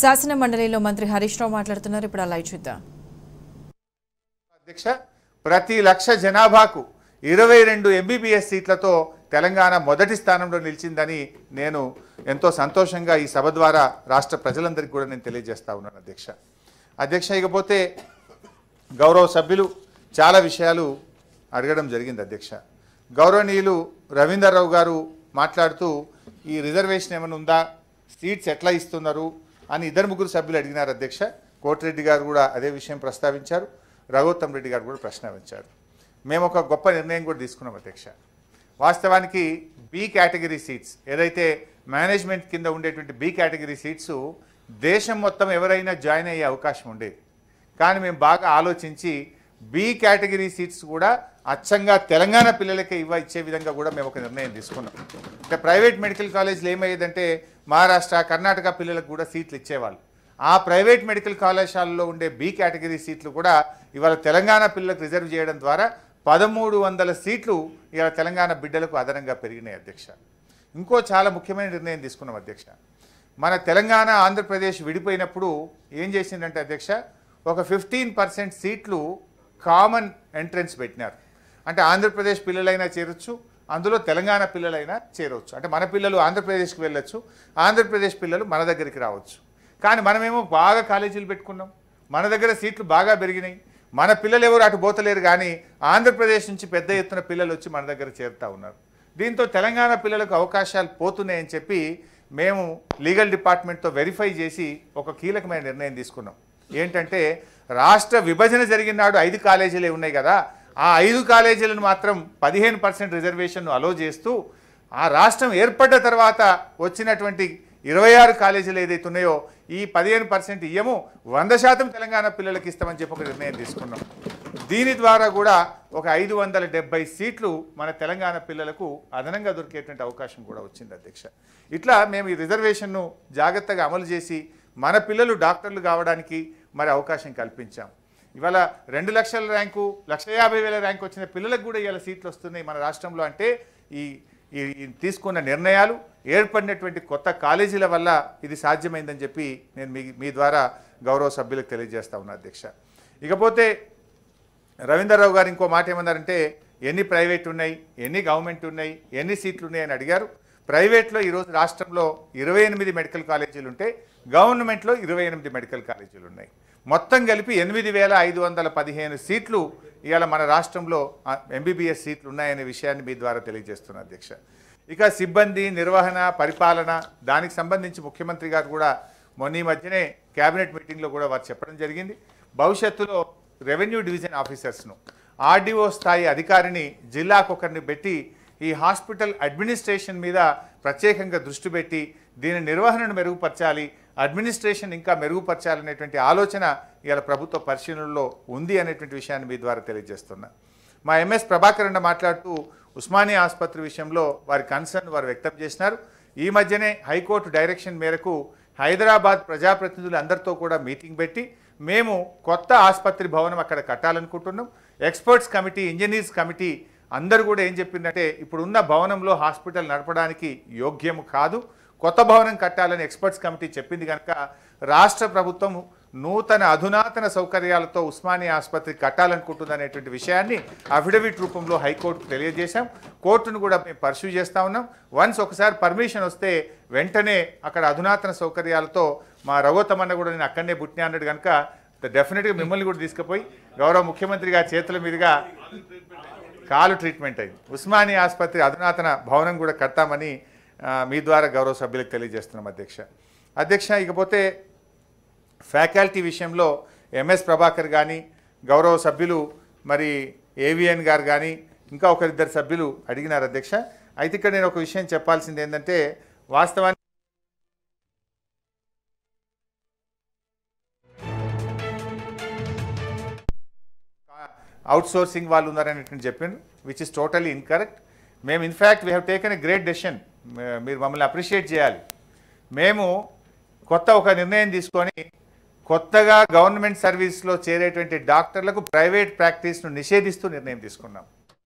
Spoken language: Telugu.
శాసన మండలిలో మంత్రి హరీష్ రావు మాట్లాడుతున్నారు ఇప్పుడు అలా చూద్దాం అధ్యక్ష ప్రతి లక్ష జనాభాకు ఇరవై రెండు ఎంబీబీఎస్ సీట్లతో తెలంగాణ మొదటి స్థానంలో నిలిచిందని నేను ఎంతో సంతోషంగా ఈ సభ ద్వారా రాష్ట్ర ప్రజలందరికీ కూడా నేను తెలియజేస్తా ఉన్నాను అధ్యక్ష అధ్యక్ష ఇకపోతే గౌరవ సభ్యులు చాలా విషయాలు అడగడం జరిగింది అధ్యక్ష గౌరవనీయులు రవీందర్రావు గారు మాట్లాడుతూ ఈ రిజర్వేషన్ ఏమైనా ఉందా సీట్స్ ఎట్లా ఇస్తున్నారు అని ఇద్దరు ముగ్గురు సభ్యులు అడిగినారు అధ్యక్ష కోటిరెడ్డి గారు కూడా అదే విషయం ప్రస్తావించారు రఘోత్తం రెడ్డి గారు కూడా ప్రశ్నవించారు మేము ఒక గొప్ప నిర్ణయం కూడా తీసుకున్నాం అధ్యక్ష వాస్తవానికి బి కేటగిరీ సీట్స్ ఏదైతే మేనేజ్మెంట్ కింద ఉండేటువంటి బి కేటగిరీ సీట్స్ దేశం మొత్తం ఎవరైనా జాయిన్ అయ్యే అవకాశం ఉండేది కానీ మేము బాగా ఆలోచించి బి కేటగిరీ సీట్స్ కూడా అచ్చంగా తెలంగాణ పిల్లలకే ఇవ్వ ఇచ్చే విధంగా కూడా మేము ఒక నిర్ణయం తీసుకున్నాం అంటే ప్రైవేట్ మెడికల్ కాలేజీలు ఏమయ్యేదంటే మహారాష్ట్ర కర్ణాటక పిల్లలకు కూడా సీట్లు ఇచ్చేవాళ్ళు ఆ ప్రైవేట్ మెడికల్ కళాశాలలో ఉండే బి కేటగిరీ సీట్లు కూడా ఇవాళ తెలంగాణ పిల్లలకు రిజర్వ్ చేయడం ద్వారా పదమూడు వందల సీట్లు ఇవాళ తెలంగాణ బిడ్డలకు అదనంగా పెరిగినాయి అధ్యక్ష ఇంకో చాలా ముఖ్యమైన నిర్ణయం తీసుకున్నాం అధ్యక్ష మన తెలంగాణ ఆంధ్రప్రదేశ్ విడిపోయినప్పుడు ఏం చేసిందంటే అధ్యక్ష ఒక ఫిఫ్టీన్ పర్సెంట్ సీట్లు కామన్ ఎంట్రన్స్ పెట్టినారు అంటే ఆంధ్రప్రదేశ్ పిల్లలైనా చేరొచ్చు అందులో తెలంగాణ పిల్లలైనా చేరవచ్చు అంటే మన పిల్లలు ఆంధ్రప్రదేశ్కి వెళ్ళొచ్చు ఆంధ్రప్రదేశ్ పిల్లలు మన దగ్గరికి రావచ్చు కానీ మనమేమో బాగా కాలేజీలు పెట్టుకున్నాం మన దగ్గర సీట్లు బాగా పెరిగినాయి మన పిల్లలు ఎవరు అటు పోతలేరు కానీ ఆంధ్రప్రదేశ్ నుంచి పెద్ద ఎత్తున పిల్లలు వచ్చి మన దగ్గర చేరుతూ ఉన్నారు దీంతో తెలంగాణ పిల్లలకు అవకాశాలు పోతున్నాయని చెప్పి మేము లీగల్ డిపార్ట్మెంట్తో వెరిఫై చేసి ఒక కీలకమైన నిర్ణయం తీసుకున్నాం ఏంటంటే రాష్ట్ర విభజన జరిగినాడు ఐదు కాలేజీలే ఉన్నాయి కదా ఆ ఐదు కాలేజీలను మాత్రం పదిహేను పర్సెంట్ రిజర్వేషన్ను అలో చేస్తూ ఆ రాష్ట్రం ఏర్పడ్డ తర్వాత వచ్చినటువంటి ఇరవై ఆరు కాలేజీలు ఏదైతే ఉన్నాయో ఈ పదిహేను పర్సెంట్ ఇయ్యము వంద శాతం తెలంగాణ పిల్లలకి ఇస్తామని చెప్పి ఒక నిర్ణయం తీసుకున్నాం దీని ద్వారా కూడా ఒక ఐదు వందల డెబ్బై సీట్లు మన తెలంగాణ పిల్లలకు అదనంగా దొరికేటువంటి అవకాశం కూడా వచ్చింది అధ్యక్ష ఇట్లా మేము ఈ రిజర్వేషన్ను జాగ్రత్తగా అమలు చేసి మన పిల్లలు డాక్టర్లు కావడానికి మరి అవకాశం కల్పించాం ఇవాళ రెండు లక్షల ర్యాంకు లక్ష యాభై వేల ర్యాంకు వచ్చిన పిల్లలకు కూడా ఇవాళ సీట్లు వస్తున్నాయి మన రాష్ట్రంలో అంటే ఈ ఈ తీసుకున్న నిర్ణయాలు ఏర్పడినటువంటి కొత్త కాలేజీల వల్ల ఇది సాధ్యమైందని చెప్పి నేను మీ మీ ద్వారా గౌరవ సభ్యులకు తెలియజేస్తా ఉన్నా అధ్యక్ష ఇకపోతే రవీందర్రావు గారు ఇంకో మాట ఏమన్నారంటే ఎన్ని ప్రైవేట్ ఉన్నాయి ఎన్ని గవర్నమెంట్ ఉన్నాయి ఎన్ని సీట్లు ఉన్నాయి అని అడిగారు ప్రైవేట్లో ఈరోజు రాష్ట్రంలో ఇరవై మెడికల్ కాలేజీలు ఉంటే గవర్నమెంట్లో ఇరవై మెడికల్ కాలేజీలు ఉన్నాయి మొత్తం కలిపి ఎనిమిది వేల ఐదు వందల పదిహేను సీట్లు ఇవాళ మన రాష్ట్రంలో ఎంబీబీఎస్ సీట్లు ఉన్నాయనే విషయాన్ని మీ ద్వారా తెలియజేస్తున్నా అధ్యక్ష ఇక సిబ్బంది నిర్వహణ పరిపాలన దానికి సంబంధించి ముఖ్యమంత్రి గారు కూడా మొన్న మధ్యనే కేబినెట్ మీటింగ్లో కూడా వారు చెప్పడం జరిగింది భవిష్యత్తులో రెవెన్యూ డివిజన్ ఆఫీసర్స్ను ఆర్డీఓ స్థాయి అధికారిని జిల్లాకొకరిని పెట్టి ఈ హాస్పిటల్ అడ్మినిస్ట్రేషన్ మీద ప్రత్యేకంగా దృష్టి పెట్టి దీని నిర్వహణను మెరుగుపరచాలి అడ్మినిస్ట్రేషన్ ఇంకా మెరుగుపరచాలనేటువంటి ఆలోచన ఇవాళ ప్రభుత్వ పరిశీలనలో ఉంది అనేటువంటి విషయాన్ని మీ ద్వారా తెలియజేస్తున్నా మా ఎంఎస్ ప్రభాకర్ అన్న మాట్లాడుతూ ఉస్మానియా ఆసుపత్రి విషయంలో వారి కన్సర్న్ వారు వ్యక్తం చేసినారు ఈ మధ్యనే హైకోర్టు డైరెక్షన్ మేరకు హైదరాబాద్ ప్రజాప్రతినిధులు అందరితో కూడా మీటింగ్ పెట్టి మేము కొత్త ఆసుపత్రి భవనం అక్కడ కట్టాలనుకుంటున్నాం ఎక్స్పర్ట్స్ కమిటీ ఇంజనీర్స్ కమిటీ అందరూ కూడా ఏం చెప్పిందంటే ఇప్పుడున్న భవనంలో హాస్పిటల్ నడపడానికి యోగ్యం కాదు కొత్త భవనం కట్టాలని ఎక్స్పర్ట్స్ కమిటీ చెప్పింది కనుక రాష్ట్ర ప్రభుత్వం నూతన అధునాతన సౌకర్యాలతో ఉస్మానియా ఆసుపత్రి కట్టాలనుకుంటుందనేటువంటి విషయాన్ని అఫిడవిట్ రూపంలో హైకోర్టుకు తెలియజేశాం కోర్టును కూడా మేము పర్సూ చేస్తూ ఉన్నాం వన్స్ ఒకసారి పర్మిషన్ వస్తే వెంటనే అక్కడ అధునాతన సౌకర్యాలతో మా రఘోతమన్న కూడా నేను అక్కడనే పుట్టినా అన్నాడు కనుక డెఫినెట్గా మిమ్మల్ని కూడా తీసుకుపోయి గౌరవ ముఖ్యమంత్రి గారి చేతుల మీదుగా కాలు ట్రీట్మెంట్ అయింది ఉస్మానియా ఆసుపత్రి అధునాతన భవనం కూడా కట్టామని మీ ద్వారా గౌరవ సభ్యులకు తెలియజేస్తున్నాం అధ్యక్ష అధ్యక్ష ఇకపోతే ఫ్యాకల్టీ విషయంలో ఎంఎస్ ప్రభాకర్ కానీ గౌరవ సభ్యులు మరి ఏవిఎన్ గారు కానీ ఇంకా ఒకరిద్దరు సభ్యులు అడిగినారు అధ్యక్ష అయితే ఇక్కడ నేను ఒక విషయం చెప్పాల్సింది ఏంటంటే వాస్తవానికి అవుట్సోర్సింగ్ వాళ్ళు ఉన్నారనేటువంటి చెప్పిండు విచ్ ఇస్ టోటలీ ఇన్కరెక్ట్ మేము in fact we have taken a great decision మీరు మమ్మల్ని అప్రిషియేట్ చేయాలి మేము కొత్త ఒక నిర్ణయం తీసుకొని కొత్తగా గవర్నమెంట్ సర్వీస్లో చేరేటువంటి డాక్టర్లకు ప్రైవేట్ ప్రాక్టీస్ను నిషేధిస్తూ నిర్ణయం తీసుకున్నాం